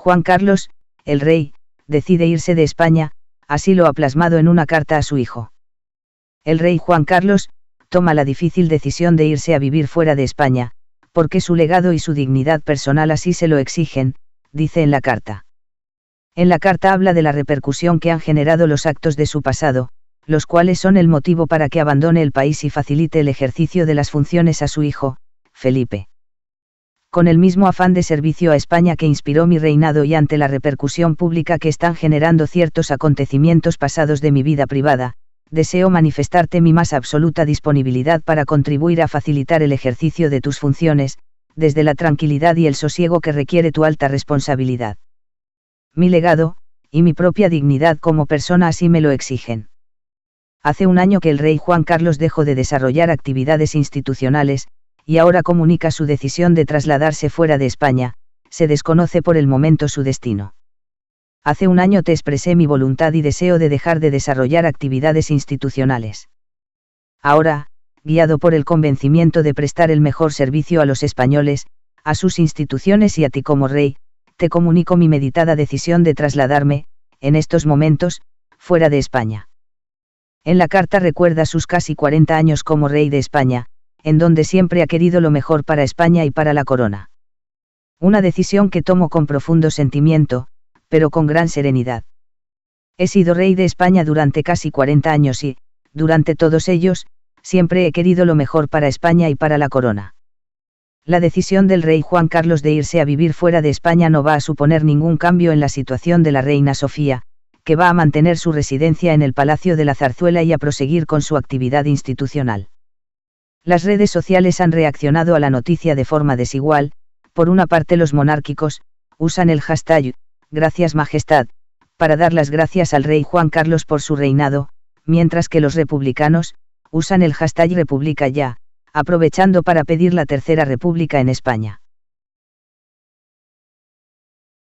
Juan Carlos, el rey, decide irse de España, así lo ha plasmado en una carta a su hijo. El rey Juan Carlos, toma la difícil decisión de irse a vivir fuera de España, porque su legado y su dignidad personal así se lo exigen, dice en la carta. En la carta habla de la repercusión que han generado los actos de su pasado, los cuales son el motivo para que abandone el país y facilite el ejercicio de las funciones a su hijo, Felipe con el mismo afán de servicio a España que inspiró mi reinado y ante la repercusión pública que están generando ciertos acontecimientos pasados de mi vida privada, deseo manifestarte mi más absoluta disponibilidad para contribuir a facilitar el ejercicio de tus funciones, desde la tranquilidad y el sosiego que requiere tu alta responsabilidad. Mi legado, y mi propia dignidad como persona así me lo exigen. Hace un año que el rey Juan Carlos dejó de desarrollar actividades institucionales, y ahora comunica su decisión de trasladarse fuera de España, se desconoce por el momento su destino. Hace un año te expresé mi voluntad y deseo de dejar de desarrollar actividades institucionales. Ahora, guiado por el convencimiento de prestar el mejor servicio a los españoles, a sus instituciones y a ti como rey, te comunico mi meditada decisión de trasladarme, en estos momentos, fuera de España. En la carta recuerda sus casi 40 años como rey de España, en donde siempre ha querido lo mejor para España y para la corona. Una decisión que tomo con profundo sentimiento, pero con gran serenidad. He sido rey de España durante casi 40 años y, durante todos ellos, siempre he querido lo mejor para España y para la corona. La decisión del rey Juan Carlos de irse a vivir fuera de España no va a suponer ningún cambio en la situación de la reina Sofía, que va a mantener su residencia en el Palacio de la Zarzuela y a proseguir con su actividad institucional. Las redes sociales han reaccionado a la noticia de forma desigual, por una parte los monárquicos, usan el hashtag, gracias Majestad, para dar las gracias al rey Juan Carlos por su reinado, mientras que los republicanos, usan el hashtag República ya, aprovechando para pedir la Tercera República en España.